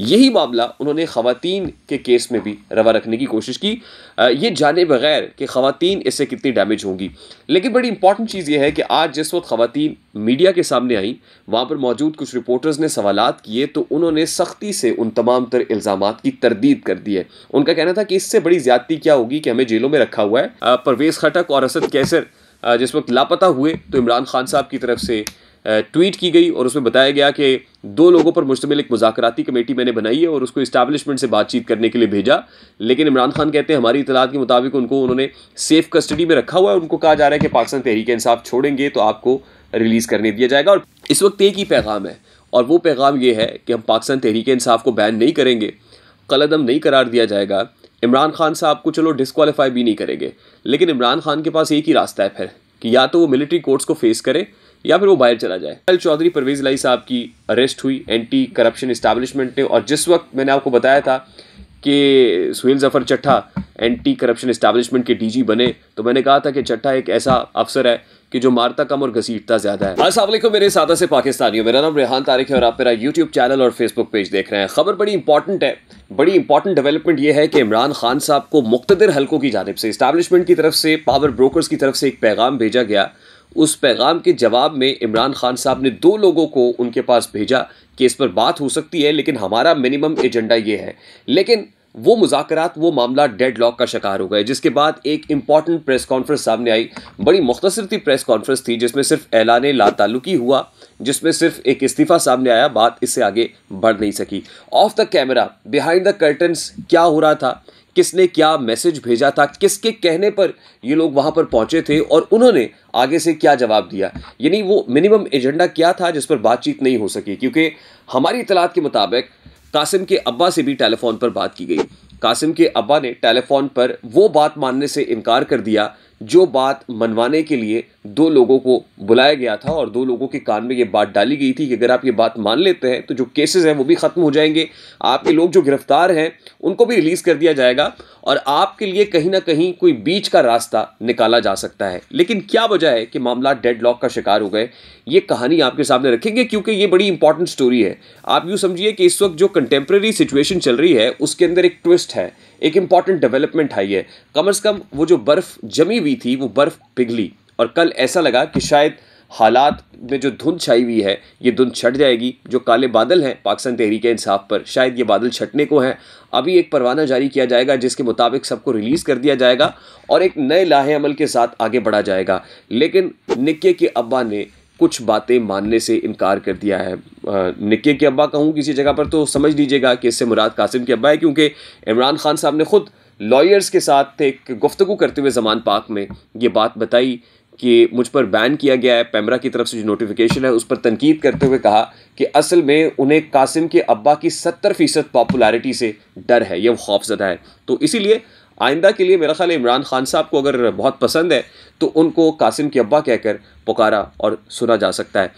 यही मामला उन्होंने खातन के केस में भी रवा रखने की कोशिश की ये जाने बगैर कि खातन इससे कितनी डैमेज होंगी लेकिन बड़ी इंपॉर्टेंट चीज़ ये है कि आज जिस वक्त खातन मीडिया के सामने आई वहाँ पर मौजूद कुछ रिपोर्टर्स ने सवाल किए तो उन्होंने सख्ती से उन तमाम तर इल्ज़ाम की तरदीद कर दी है उनका कहना था कि इससे बड़ी ज़्यादती क्या होगी कि हमें जेलों में रखा हुआ है परवेज़ खटक और असद कैसर जिस वक्त लापता हुए तो इमरान खान साहब की तरफ से ट्वीट की गई और उसमें बताया गया कि दो लोगों पर मुश्तमिल एक मुजाकराती कमेटी मैंने बनाई है और उसको इस्टेबलिशमेंट से बातचीत करने के लिए भेजा लेकिन इमरान खान कहते हैं हमारी इतलात के मुताबिक उनको उन्होंने सेफ कस्टडी में रखा हुआ है उनको कहा जा रहा है कि पाकिस्तान तहरीक इंसाफ छोड़ेंगे तो आपको रिलीज़ करने दिया जाएगा और इस वक्त एक ही पैगाम है और वो पैगाम ये है कि हम पाकिस्तान तहरीक इंसाफ को बैन नहीं करेंगे कलदम नहीं करार दिया जाएगा इमरान खान साहब को चलो डिसकॉलीफाई भी नहीं करेंगे लेकिन इमरान खान के पास एक ही रास्ता है फिर कि या तो वो मिलिट्री कोर्ट्स को फेस करें या फिर वो बाहर चला जाए कल चौधरी परवेज लाई साहब की अरेस्ट हुई एंटी करप्शन इस्टेब्लिशमेंट ने और जिस वक्त मैंने आपको बताया था कि Suhail Zafar Chattha anti corruption establishment के डीजी बने तो मैंने कहा था कि चट्ठा एक ऐसा अफसर है कि जो मारता कम और घसीटता ज़्यादा है असल मेरे सादा से पाकिस्तानियों मेरा नाम रेहान तारिक है और आप मेरा यूट्यूब चैनल और फेसबुक पेज देख रहे हैं खबर बड़ी इंपॉर्टेंट है बड़ी इंपॉर्टेंट डेवलपमेंट यह है कि इमरान खान साहब को मुख्तर हलकों की जानब से इस्टेब्लिशमेंट की तरफ से पावर ब्रोकर की तरफ से एक पैगाम भेजा गया उस पैगाम के जवाब में इमरान खान साहब ने दो लोगों को उनके पास भेजा कि इस पर बात हो सकती है लेकिन हमारा मिनिमम एजेंडा ये है लेकिन वो मुजाकर वो मामला डेड लॉक का शिकार हो गए जिसके बाद एक इम्पॉर्टेंट प्रेस कॉन्फ्रेंस सामने आई बड़ी मुख्तर थी प्रेस कॉन्फ्रेंस थी जिसमें सिर्फ ऐलान लातालुकी हुआ जिसमें सिर्फ एक इस्तीफा सामने आया बात इससे आगे बढ़ नहीं सकी off the camera behind the curtains क्या हो रहा था किसने क्या मैसेज भेजा था किसके कहने पर ये लोग वहाँ पर पहुँचे थे और उन्होंने आगे से क्या जवाब दिया यानी वो मिनिमम एजेंडा क्या था जिस पर बातचीत नहीं हो सकी क्योंकि हमारी इतलात के मुताबिक कासिम के अब्बा से भी टेलीफोन पर बात की गई कासिम के अब्बा ने टेलीफोन पर वो बात मानने से इनकार कर दिया जो बात मनवाने के लिए दो लोगों को बुलाया गया था और दो लोगों के कान में ये बात डाली गई थी कि अगर आप ये बात मान लेते हैं तो जो केसेस हैं वो भी ख़त्म हो जाएंगे आपके लोग जो गिरफ्तार हैं उनको भी रिलीज़ कर दिया जाएगा और आपके लिए कहीं ना कहीं कोई बीच का रास्ता निकाला जा सकता है लेकिन क्या वजह है कि मामला डेड लॉक का शिकार हो गए ये कहानी आपके सामने रखेंगे क्योंकि ये बड़ी इंपॉर्टेंट स्टोरी है आप यूँ समझिए कि इस वक्त जो कंटेम्प्रेरी सिचुएशन चल रही है उसके अंदर एक ट्विस्ट कॉन्टेस्ट है एक इम्पॉर्टेंट डेवलपमेंट है ये कम अज़ कम वो जो बर्फ़ जमी हुई थी वो बर्फ़ पिघली और कल ऐसा लगा कि शायद हालात में जो धुंध छाई हुई है ये धुंध छट जाएगी जो काले बादल हैं पाकिस्तान तहरीक इंसाफ पर शायद ये बादल छटने को हैं अभी एक परवाना जारी किया जाएगा जिसके मुताबिक सबको रिलीज़ कर दिया जाएगा और एक नए लाहे अमल के साथ आगे बढ़ा जाएगा लेकिन निक्के के अब्बा ने कुछ बातें मानने से इनकार कर दिया है निक्के के अब्बा कहूँ किसी जगह पर तो समझ लीजिएगा कि इससे मुराद कासिम के अब्बा है क्योंकि इमरान खान साहब ने ख़ुद लॉयर्स के साथ एक गुफ्तु करते हुए जमान पाक में ये बात बताई कि मुझ पर बैन किया गया है पैमरा की तरफ से जो नोटिफिकेशन है उस पर तनकीद करते हुए कहा कि असल में उन्हें कासिम के अब्बा की सत्तर फ़ीसद पॉपुलरिटी से डर है यह खौफजदा है तो इसीलिए आइंदा के लिए मेरा ख्याल इमरान खान साहब को अगर बहुत पसंद है तो उनको कासिम के अब्बा कहकर पुकारा और सुना जा सकता है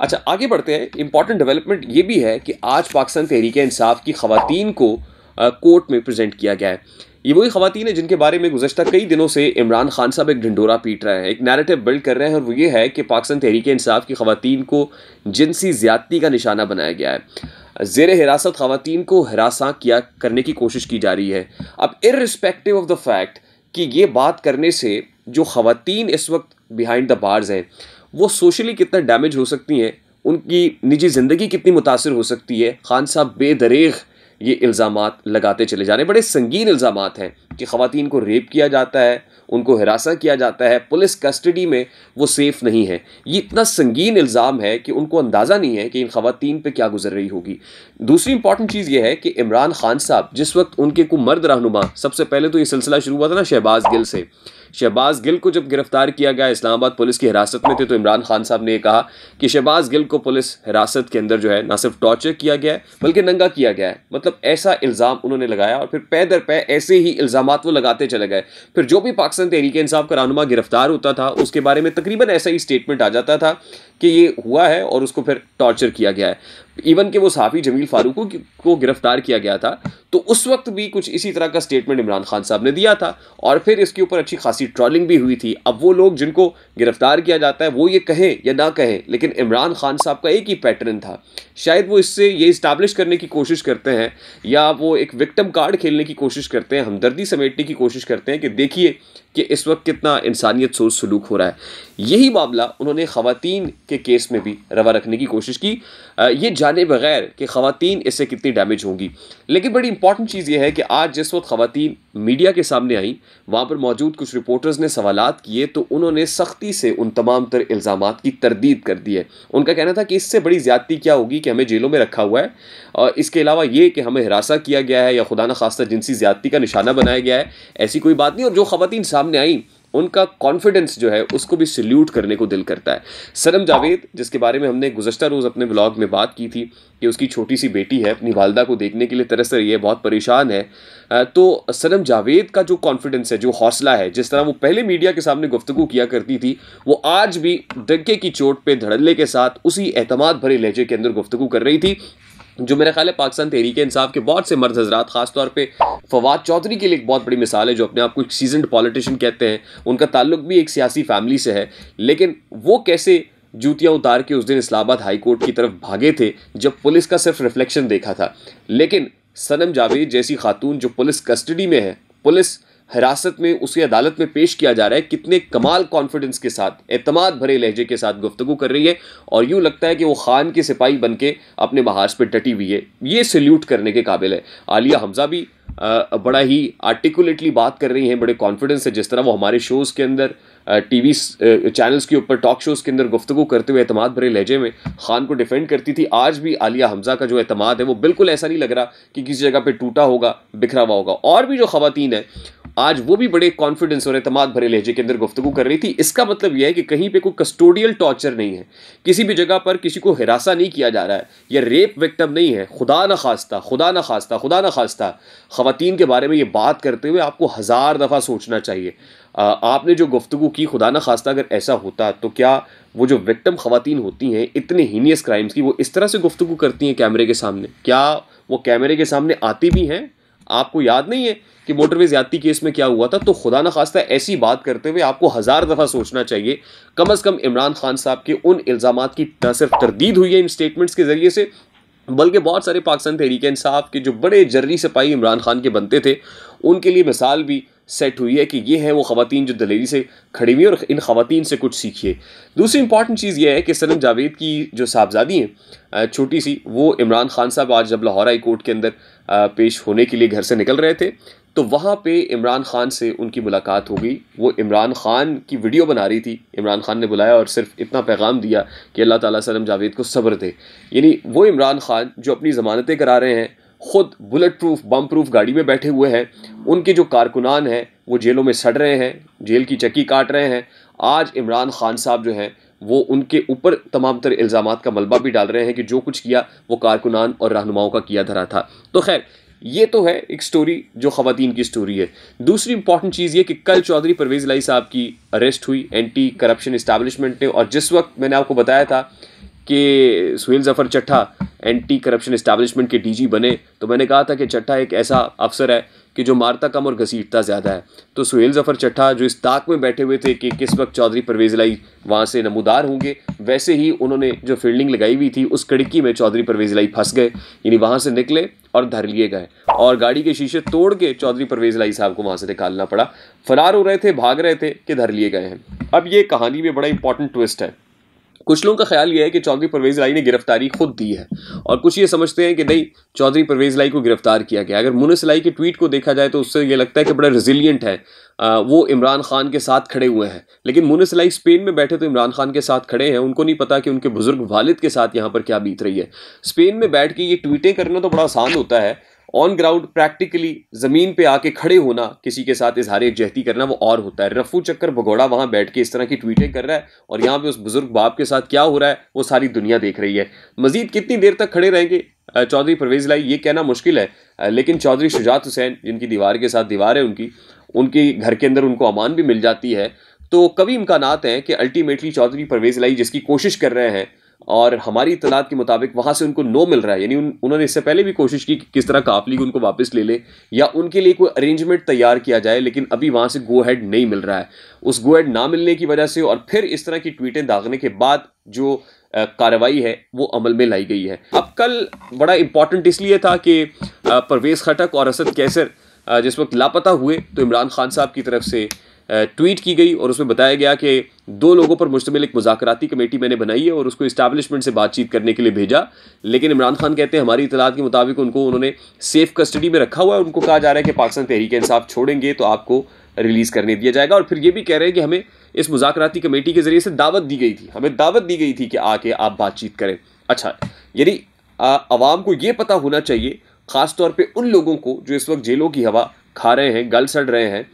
अच्छा आगे बढ़ते हैं इंपॉर्टेंट डेवलपमेंट ये भी है कि आज पाकिस्तान तहरीक इंसाफ की खातन को कोर्ट में प्रजेंट किया गया है ये वही खातन है जिनके बारे में गुजशत कई दिनों से इमरान खान साहब एक ढिंडोरा पीट रहे हैं एक नैरेटिव बिल्ड कर रहे हैं और वो ये है कि पाकिस्तान तहरीक इंसाफ की खातन को जिनसी ज्यादती का निशाना बनाया गया है जेर हिरासत खातन को हरासा किया करने की कोशिश की जा रही है अब irrespective of the fact कि ये बात करने से जो खातन इस वक्त बिहाइंड द बार्स हैं वो सोशली कितना डैमेज हो सकती हैं उनकी निजी ज़िंदगी कितनी मुतासर हो सकती है खान साहब बेदरेग ये इल्ज़ाम लगाते चले जा रहे हैं बड़े संगीन इल्ज़ाम हैं कि खातन को रेप किया जाता है उनको हिरासा किया जाता है पुलिस कस्टडी में वो सेफ़ नहीं है ये इतना संगीन इल्ज़ाम है कि उनको अंदाज़ा नहीं है कि इन खातन पर क्या गुजर रही होगी दूसरी इंपॉर्टेंट चीज़ ये है कि इमरान खान साहब जिस वक्त उनके को मर्द रहनुमा सबसे पहले तो ये सिलसिला शुरू हुआ था ना शहबाज गिल से शहबाज गिल को जब गिरफ्तार किया गया इस्लामाबाद पुलिस की हिरासत में थे तो इमरान खान साहब ने कहा कि शहबाज गिल को पुलिस हिरासत के अंदर जो है ना सिर्फ टॉर्चर किया गया है बल्कि नंगा किया गया है मतलब ऐसा इल्ज़ाम उन्होंने लगाया और फिर पैदर पै ऐसे ही इल्ज़ाम वो लगाते चले गए फिर जो भी पाकिस्तान तहरीक इंसाफ का रहनुमा गिरफ्तार होता था उसके बारे में तकरीबन ऐसा ही स्टेटमेंट आ जाता था कि ये हुआ है और उसको फिर टॉर्चर किया गया है इवन कि वो सहाफ़ी जमील फारूक को, को गिरफ्तार किया गया था तो उस वक्त भी कुछ इसी तरह का स्टेटमेंट इमरान खान साहब ने दिया था और फिर इसके ऊपर अच्छी खासी ट्रॉलिंग भी हुई थी अब वो लोग जिनको गिरफ्तार किया जाता है वो ये कहें या ना कहें लेकिन इमरान खान साहब का एक ही पैटर्न था शायद वो इससे ये इस्टाब्लिश करने की कोशिश करते हैं या वो एक विक्टम कार्ड खेलने की कोशिश करते हैं हमदर्दी समेटने की कोशिश करते हैं कि देखिए कि इस वक्त कितना इंसानियत सोच सलूक हो रहा है यही मामला उन्होंने ख़वान के केस में भी रवा रखने की कोशिश की ये जाने बगैर कि ख़वान इससे कितनी डैमेज होंगी लेकिन बड़ी इंपॉर्टेंट चीज़ ये है कि आज जिस वक्त ख़वान मीडिया के सामने आई वहाँ पर मौजूद कुछ रिपोर्टर्स ने सवाल किए तो उन्होंने सख्ती से उन तमाम तर इल्ज़ाम की तरदीद कर दी है उनका कहना था कि इससे बड़ी ज़्यादती क्या होगी कि हमें जेलों में रखा हुआ है और इसके अलावा ये कि हमें हिरासा किया गया है या खुदा न खास्ता जिनसी ज़्यादती का निशाना बनाया गया है ऐसी कोई बात नहीं और जो ख़वान सामने आई उनका कॉन्फिडेंस जो है उसको भी सल्यूट करने को दिल करता है सनम जावेद जिसके बारे में हमने गुजशत रोज़ अपने ब्लॉग में बात की थी कि उसकी छोटी सी बेटी है अपनी वालदा को देखने के लिए तरस रही है बहुत परेशान है तो सनम जावेद का जो कॉन्फिडेंस है जो हौसला है जिस तरह वो पहले मीडिया के सामने गुफ्तु किया करती थी वो आज भी धक्के की चोट पर धड़ल्ले के साथ उसी अहतमाद भरे लहजे के अंदर गुफ्तु कर रही थी जो मेरा ख्याल है पाकिस्तान तहरीक इंसाफ के बहुत से मर्द हजरात खासतौर पर फवाद चौधरी के लिए एक बहुत बड़ी मिसाल है जो अपने आप को एक सीजनड पॉलिटिशन कहते हैं उनका ताल्लुक भी एक सियासी फैमिली से है लेकिन वो कैसे जूतियाँ उतार के उस दिन इस्लामाबाद हाईकोर्ट की तरफ भागे थे जब पुलिस का सिर्फ रिफ्लेक्शन देखा था लेकिन सनम जावेद जैसी खातून जो पुलिस कस्टडी में है पुलिस हिरासत में उसे अदालत में पेश किया जा रहा है कितने कमाल कॉन्फिडेंस के साथ एतमाद भरे लहजे के साथ गुफ्तु कर रही है और यूं लगता है कि वो खान के सिपाही बन के अपने महाज पर डटी हुई है ये सल्यूट करने के काबिल है आलिया हमजा भी आ, बड़ा ही आर्टिकुलेटली बात कर रही हैं बड़े कॉन्फिडेंस से जिस तरह वो हमारे शोज़ के अंदर टी वी चैनल्स के ऊपर टॉक शोज़ के अंदर गुफ्तु करते हुए अतमाद भरे लहजे में खान को डिफेंड करती थी आज भी आलिया हमजा का जो अतमाद है वो बिल्कुल ऐसा नहीं लग रहा कि किसी जगह पर टूटा होगा बिखरा हुआ होगा और भी जो खातन हैं आज वो भी बड़े कॉन्फिडेंस और एतम भरे लहजे के अंदर गुफ्तु कर रही थी इसका मतलब यह है कि कहीं पर कोई कस्टोडियल टॉर्चर नहीं है किसी भी जगह पर किसी को हिरासा नहीं किया जा रहा है या रेप विक्टम नहीं है खुदा न खास्ता खुदा न खास्ता खुदा न खास्ता खातन के बारे में ये बात करते हुए आपको हज़ार दफ़ा सोचना चाहिए आपने जो गुफ्तु की खुदा ना खास्ता अगर ऐसा होता तो क्या वो जो विक्टम ख़वान होती हैं इतने हीनियस क्राइम्स की वो इस तरह से गुफ्तु करती हैं कैमरे के सामने क्या वो कैमरे के सामने आती भी हैं आपको याद नहीं है कि मोटरवे ज्यादती केस में क्या हुआ था तो खुदा न खास्ता ऐसी बात करते हुए आपको हज़ार दफ़ा सोचना चाहिए कम अज़ कम इमरान खान साहब के उन इल्ज़ाम की न सिर्फ तरदीद हुई है इन स्टेटमेंट्स के ज़रिए से बल्कि बहुत सारे पाकिस्तान तहरीक इंसाफ के जो बड़े जर्री सिपाही इमरान खान के बनते थे उनके लिए मिसाल भी सेट हुई है कि ये हैं वो खातन जो दलेरी से खड़ी हुई और इन खातन से कुछ सीखिए दूसरी इंपॉर्टेंट चीज़ ये है कि सनम जावेद की जो साहबजादी हैं छोटी सी वो इमरान खान साहब आज जब लाहौर हाई कोर्ट के अंदर पेश होने के लिए घर से निकल रहे थे तो वहाँ पे इमरान खान से उनकी मुलाकात हो गई वो इमरान खान की वीडियो बना रही थी इमरान खान ने बुलाया और सिर्फ इतना पैगाम दिया कि अल्लाह ताला सलम जावेद को सब्र दे यानी वो इमरान खान जो अपनी ज़मानतें करा रहे हैं ख़ुद बुलेट प्रूफ बम प्रूफ गाड़ी में बैठे हुए हैं उनके जो कारकुनान हैं वो जेलों में सड़ रहे हैं जेल की चक्की काट रहे हैं आज इमरान खान साहब जो हैं वो उनके ऊपर तमाम तर इल्ज़ाम का मलबा भी डाल रहे हैं कि जो कुछ किया वो कारकुनान और रहनुमाओं का किया धरा था तो खैर ये तो है एक स्टोरी जो ख़वान की स्टोरी है दूसरी इंपॉर्टेंट चीज़ ये कि कल चौधरी परवेज़ लाई साहब की अरेस्ट हुई एंटी करप्शन इस्टेबलिशमेंट ने और जिस वक्त मैंने आपको बताया था कि Suhail Zafar Chattha anti corruption establishment के डीजी बने तो मैंने कहा था कि चट्ठा एक ऐसा अफसर है कि जो मारता कम और घसीटता ज़्यादा है तो सुहेल जफ़र चट्ठा जो इस ताक में बैठे हुए थे कि किस वक्त चौधरी परवेज़ लाई वहाँ से नमूदार होंगे वैसे ही उन्होंने जो फील्डिंग लगाई हुई थी उस कड़की में चौधरी परवेज़ लाई फंस गए यानी वहाँ से निकले और धर लिए गए और गाड़ी के शीशे तोड़ के चौधरी परवेज़ लाई साहब को वहाँ से निकालना पड़ा फरार हो रहे थे भाग रहे थे कि धर लिए गए हैं अब ये कहानी में बड़ा इंपॉर्टेंट ट्विस्ट है कुछ लोगों का ख्याल यह है कि चौधरी परवेज लाई ने गिरफ्तारी खुद दी है और कुछ ये समझते हैं कि नहीं चौधरी परवेज लाई को गिरफ्तार किया गया अगर मुनस लाई के ट्वीट को देखा जाए तो उससे ये लगता है कि बड़ा रेजिलियंट है आ, वो इमरान खान के साथ खड़े हुए हैं लेकिन मुनस लाई स्पेन में बैठे तो इमरान खान के साथ खड़े हैं उनको नहीं पता कि उनके बुज़ुर्ग वालिद के साथ यहाँ पर क्या बीत रही है स्पेन में बैठ के ये ट्वीटें करना तो बड़ा आसान होता है ऑन ग्राउंड प्रैक्टिकली ज़मीन पे आके खड़े होना किसी के साथ इजहार जहती करना वो और होता है रफू चक्कर भगोड़ा वहाँ बैठ के इस तरह की ट्वीटें कर रहा है और यहाँ पे उस बुज़ुर्ग बाप के साथ क्या हो रहा है वो सारी दुनिया देख रही है मजीद कितनी देर तक खड़े रहेंगे चौधरी परवेज लाई ये कहना मुश्किल है लेकिन चौधरी शुजात हुसैन जिनकी दीवार के साथ दीवार है उनकी उनके घर के अंदर उनको अमान भी मिल जाती है तो कभी इम्कान हैं कि अल्टीमेटली चौधरी परवेज लाई जिसकी कोशिश कर रहे हैं और हमारी इतलात के मुताबिक वहाँ से उनको नो मिल रहा है यानी उन, उन्होंने इससे पहले भी कोशिश की कि किस तरह काफ लीग उनको वापस ले ले या उनके लिए कोई अरेंजमेंट तैयार किया जाए लेकिन अभी वहाँ से गो हैड नहीं मिल रहा है उस गो हैड ना मिलने की वजह से और फिर इस तरह की ट्वीटें दागने के बाद जो कार्रवाई है वो अमल में लाई गई है अब कल बड़ा इंपॉर्टेंट इसलिए था कि परवेज़ खटक और असद कैसर जिस वक्त लापता हुए तो इमरान खान साहब की तरफ से ट्वीट की गई और उसमें बताया गया कि दो लोगों पर मुश्तमिल एक मुजाकराती कमेटी मैंने बनाई है और उसको इस्टेबलिशमेंट से बातचीत करने के लिए भेजा लेकिन इमरान खान कहते हैं हमारी इतलात के मुताबिक उनको उन्होंने सेफ कस्टडी में रखा हुआ है उनको कहा जा रहा है कि पाकिस्तान तहरीक इंसाफ छोड़ेंगे तो आपको रिलीज़ करने दिया जाएगा और फिर ये भी कह रहे हैं कि हमें इस मुजाकराती कमेटी के ज़रिए से दावत दी गई थी हमें दावत दी गई थी कि आके आप बातचीत करें अच्छा यानी आवाम को ये पता होना चाहिए ख़ास तौर उन लोगों को जो इस वक्त जेलों की हवा खा रहे हैं गल सड़ रहे हैं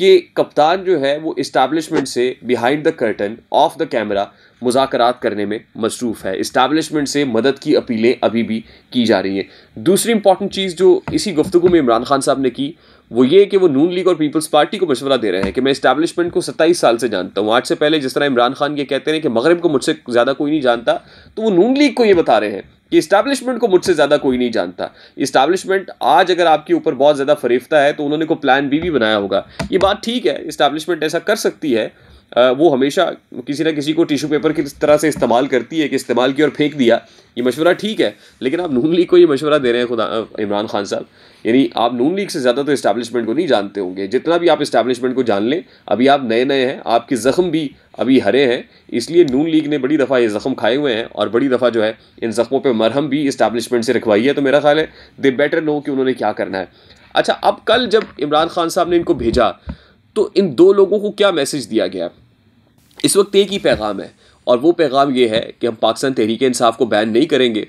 कि कप्तान जो है वो इस्टेब्लिशमेंट से behind the curtain off the camera मुजाकर करने में मसरूफ़ है इस्टेब्लिशमेंट से मदद की अपीलें अभी भी की जा रही हैं दूसरी इंपॉर्टेंट चीज़ जो इसी गुफ्तु में इमरान खान साहब ने की वो ये कि वो नून लीग और पीपल्स पार्टी को मशवरा दे रहे हैं कि मैं इस्टेब्लिशमेंट को सत्ताईस साल से जानता हूँ आज से पहले जिस तरह इमरान खान ये कहते हैं कि मगरब को मुझसे ज़्यादा कोई नहीं जानता तो वो नून लीग को ये बता रहे हैं कि इस्टेब्लिशमेंट को मुझसे ज़्यादा कोई नहीं जानता इस्टेब्लिशमेंट आज अगर आपके ऊपर बहुत ज़्यादा फरीफता है तो उन्होंने को प्लान बी भी बनाया होगा ये बात ठीक है इस्टेब्लिशमेंट ऐसा कर सकती है वो हमेशा किसी ना किसी को टिश्यू पेपर की तरह से इस्तेमाल करती है कि इस्तेमाल की और फेंक दिया ये मशवरा ठीक है लेकिन आप नून लीग को ये मशवरा दे रहे हैं खुदा इमरान खान साहब यानी आप नून लीग से ज़्यादा तो इस्टेब्लिशमेंट को नहीं जानते होंगे जितना भी आप इस्टेबलिशमेंट को जान लें अभी आप नए नए हैं आपके ज़ख्म भी अभी हरे हैं इसलिए नून लीग ने बड़ी दफ़ा ये ज़ख्म खाए हुए हैं और बड़ी दफ़ा जो है इन ज़ख्मों पर मरहम भी इस्टेबलिशमेंट से रखवाई है तो मेरा ख्याल है दे बेटर नो कि उन्होंने क्या करना है अच्छा अब कल जब इमरान खान साहब ने इनको भेजा तो इन दो लोगों को क्या मैसेज दिया गया इस वक्त एक ही पैगाम है और वो पैगाम ये है कि हम पाकिस्तान तहरीक इंसाफ को बैन नहीं करेंगे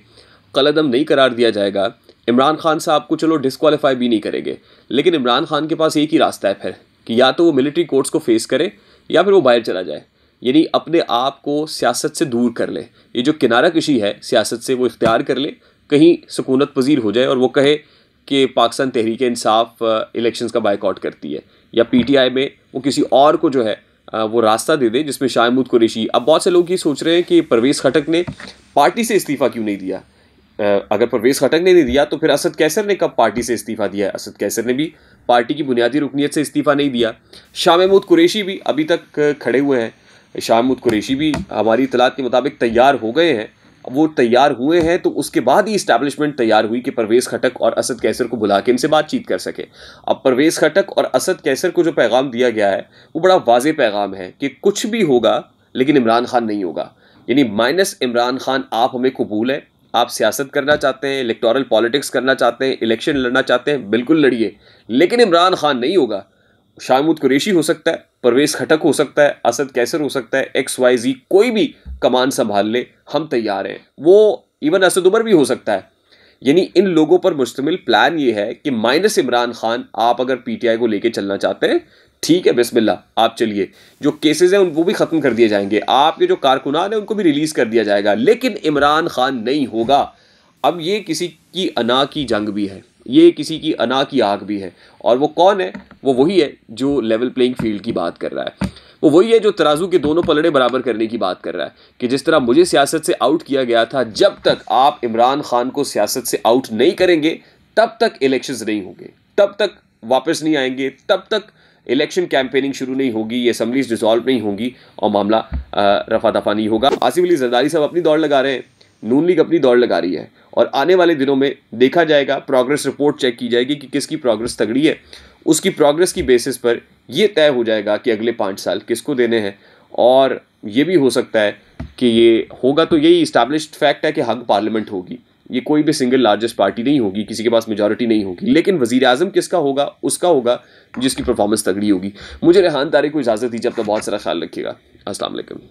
कलदम नहीं करार दिया जाएगा इमरान खान साहब को चलो डिसकॉलीफाई भी नहीं करेंगे लेकिन इमरान खान के पास एक ही रास्ता है फिर कि या तो वो मिलिट्री कोर्ट्स को फेस करे या फिर वो बाहर चला जाए यानी अपने आप को सियासत से दूर कर ले ये जो किनारा कशी है सियासत से वो इख्तियार कर ले कहीं सकूनत पजीर हो जाए और वो कहे कि पाकिस्तान तहरीक इंसाफ इलेक्शंस uh, का बाइकआउट करती है या पीटीआई में वो किसी और को जो है वो रास्ता दे दें जिसमें शाह महमूद कुरेशी अब बहुत से लोग ये सोच रहे हैं कि परवेज़ खटक ने पार्टी से इस्तीफ़ा क्यों नहीं दिया अगर परवेज़ खटक ने नहीं दिया तो फिर असद कैसर ने कब पार्टी से इस्तीफ़ा दिया है असद कैसर ने भी पार्टी की बुनियादी रुकनीत से इस्तीफ़ा नहीं दिया शाह महमूद कुरेशी भी अभी तक खड़े हुए हैं शाह महमूद कुरेशी भी हमारी इतलात के मुताबिक तैयार हो गए हैं वो तैयार हुए हैं तो उसके बाद ही इस्टेब्लिशमेंट तैयार हुई कि परवेज़ खटक और असद कैसर को बुला के इनसे बातचीत कर सके अब परवेज़ खटक और असद कैसर को जो पैगाम दिया गया है वो बड़ा वाज पैगाम है कि कुछ भी होगा लेकिन इमरान खान नहीं होगा यानी माइनस इमरान खान आप हमें कबूल है आप सियासत करना चाहते हैं इलेक्टोरल पॉलिटिक्स करना चाहते हैं इलेक्शन लड़ना चाहते हैं बिल्कुल लड़िए लेकिन इमरान खान नहीं होगा शाहमूद कुरेशी हो सकता है परवेज खटक हो सकता है असद कैसर हो सकता है एक्स वाई जी कोई भी कमान संभाल ले हम तैयार हैं वो इवन असद उमर भी हो सकता है यानी इन लोगों पर मुश्तमिल प्लान ये है कि माइनस इमरान खान आप अगर पीटीआई को लेके चलना चाहते हैं ठीक है बिस्मिल्ला आप चलिए जो केसेस हैं उनको भी ख़त्म कर दिए जाएंगे आपके जो कारकुनान हैं उनको भी रिलीज़ कर दिया जाएगा लेकिन इमरान खान नहीं होगा अब ये किसी की अना की जंग भी है ये किसी की अना की आग भी है और वो कौन है वो वही है जो लेवल प्लेइंग फील्ड की बात कर रहा है वो वही है जो तराजू के दोनों पलड़े बराबर करने की बात कर रहा है कि जिस तरह मुझे सियासत से आउट किया गया था जब तक आप इमरान खान को सियासत से आउट नहीं करेंगे तब तक इलेक्शन नहीं होंगे तब तक वापस नहीं आएंगे तब तक इलेक्शन कैंपेनिंग शुरू नहीं होगी ये असम्बलीज डिसॉल्व नहीं होंगी और मामला रफा दफा नहीं होगा आसिफ अली जरदारी साहब अपनी दौड़ लगा रहे हैं नून लीग अपनी दौड़ लगा रही है और आने वाले दिनों में देखा जाएगा प्रोग्रेस रिपोर्ट चेक की जाएगी कि किसकी प्रोग्रेस तगड़ी है उसकी प्रोग्रेस की बेसिस पर यह तय हो जाएगा कि अगले पाँच साल किसको देने हैं और ये भी हो सकता है कि ये होगा तो यही इस्टेब्लिश फैक्ट है कि हग पार्लियामेंट होगी ये कोई भी सिंगल लार्जेस्ट पार्टी नहीं होगी किसी के पास मेजोरिटी नहीं होगी लेकिन वजीर अजम किसका होगा उसका होगा जिसकी परफॉर्मेंस तगड़ी होगी मुझे रेहान तारे को इजाज़त दीजिए अपना बहुत सारा ख्याल रखिएगा असलम